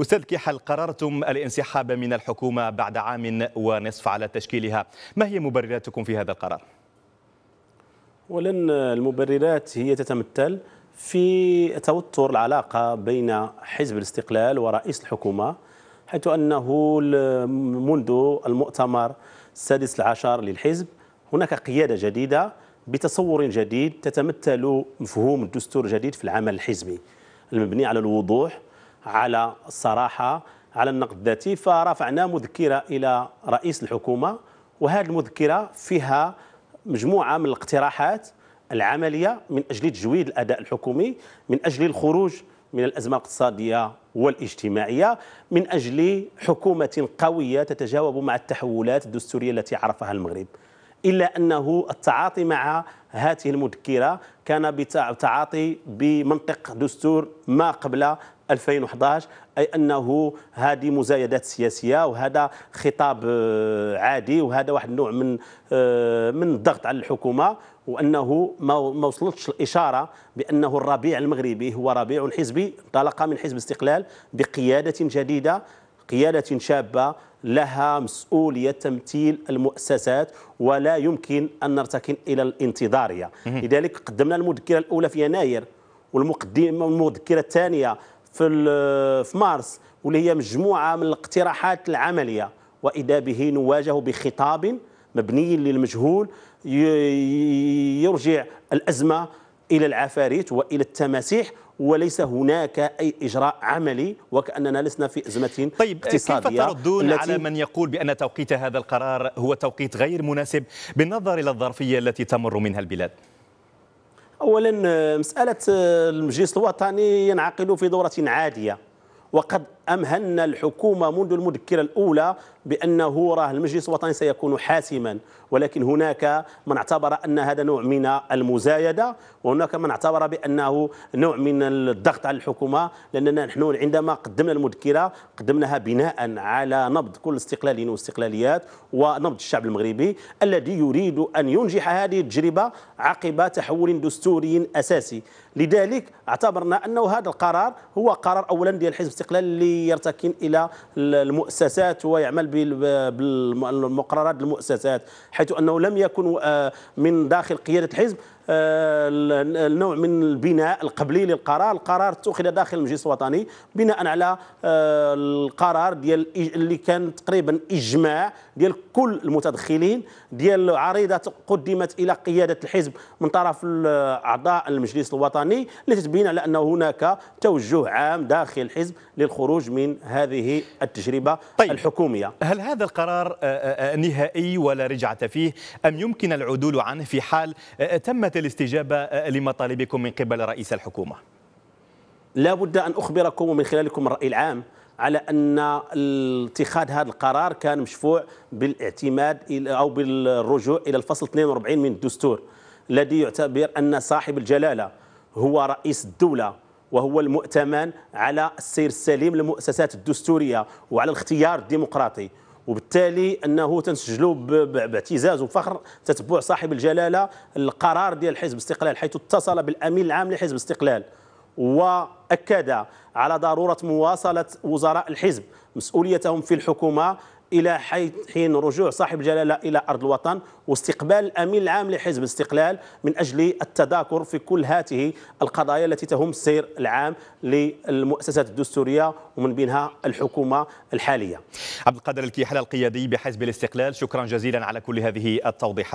أستاذ كيحل قررتم الانسحاب من الحكومة بعد عام ونصف على تشكيلها ما هي مبرراتكم في هذا القرار؟ اولا المبررات هي تتمثل في توتر العلاقه بين حزب الاستقلال ورئيس الحكومه حيث انه منذ المؤتمر السادس العشر للحزب هناك قياده جديده بتصور جديد تتمثل مفهوم الدستور الجديد في العمل الحزبي المبني على الوضوح على الصراحة على النقد الذاتي فرفعنا مذكرة إلى رئيس الحكومة وهذه المذكرة فيها مجموعة من الاقتراحات العملية من أجل تجويد الأداء الحكومي من أجل الخروج من الأزمة الاقتصادية والاجتماعية من أجل حكومة قوية تتجاوب مع التحولات الدستورية التي عرفها المغرب إلا أنه التعاطي مع هذه المذكرة كان بتعاطي بمنطق دستور ما قبل 2011 اي انه هذه مزايدات سياسيه وهذا خطاب آه، عادي وهذا واحد النوع من آه، من الضغط على الحكومه وانه ما وصلتش الاشاره بانه الربيع المغربي هو ربيع حزبي انطلق من حزب الاستقلال بقياده جديده قياده شابه لها مسؤوليه تمثيل المؤسسات ولا يمكن ان نرتكن الى الانتظاريه لذلك قدمنا المذكره الاولى في يناير والمقدمه والمذكره الثانيه في في مارس واللي هي مجموعه من الاقتراحات العمليه واذا به نواجه بخطاب مبني للمجهول يرجع الازمه الى العفاريت والى التماسيح وليس هناك اي اجراء عملي وكاننا لسنا في ازمه طيب اقتصاديه كيف تردون على من يقول بان توقيت هذا القرار هو توقيت غير مناسب بالنظر الى الظرفيه التي تمر منها البلاد؟ اولا آه، مساله آه، المجلس الوطني ينعقد في دوره عاديه وقد امهن الحكومه منذ المذكره الاولى بانه راه المجلس الوطني سيكون حاسما ولكن هناك من اعتبر ان هذا نوع من المزايده وهناك من اعتبر بانه نوع من الضغط على الحكومه لاننا نحن عندما قدمنا المذكره قدمناها بناء على نبض كل استقلالين واستقلاليات ونبض الشعب المغربي الذي يريد ان ينجح هذه التجربه عقب تحول دستوري اساسي لذلك اعتبرنا انه هذا القرار هو قرار اولا ديال حزب الاستقلال اللي يرتكن الى المؤسسات ويعمل بالمقررات المؤسسات حيث انه لم يكن آه، من داخل قياده الحزب آه، النوع من البناء القبلي للقرار القرار اتخذ داخل المجلس الوطني بناء على آه، القرار ديال اللي كان تقريبا اجماع ديال كل المتدخلين ديال عريضه قدمت الى قياده الحزب من طرف اعضاء المجلس الوطني اللي على انه هناك توجه عام داخل الحزب للخروج من هذه التجربه طيب الحكوميه هل هذا القرار آه، نهائي ولا رجعه فيه ام يمكن العدول عنه في حال تمت الاستجابة لمطالبكم من قبل رئيس الحكومة؟ لا بد أن أخبركم ومن خلالكم الرأي العام على ان اتخاذ هذا القرار كان مشفوع بالاعتماد او بالرجوع الى الفصل 42 من الدستور الذي يعتبر ان صاحب الجلاله هو رئيس الدوله وهو المؤتمن على السير السليم للمؤسسات الدستوريه وعلى الاختيار الديمقراطي وبالتالي انه تنسجلوا باعتزاز وفخر تتبع صاحب الجلاله القرار ديال حزب الاستقلال حيث اتصل بالامين العام لحزب الاستقلال وأكد على ضرورة مواصلة وزراء الحزب مسؤوليتهم في الحكومة الى حين رجوع صاحب الجلاله الى ارض الوطن واستقبال الامين العام لحزب الاستقلال من اجل التذاكر في كل هاته القضايا التي تهم السير العام للمؤسسات الدستوريه ومن بينها الحكومه الحاليه. عبد القادر الكيحل القيادي بحزب الاستقلال شكرا جزيلا على كل هذه التوضيحات.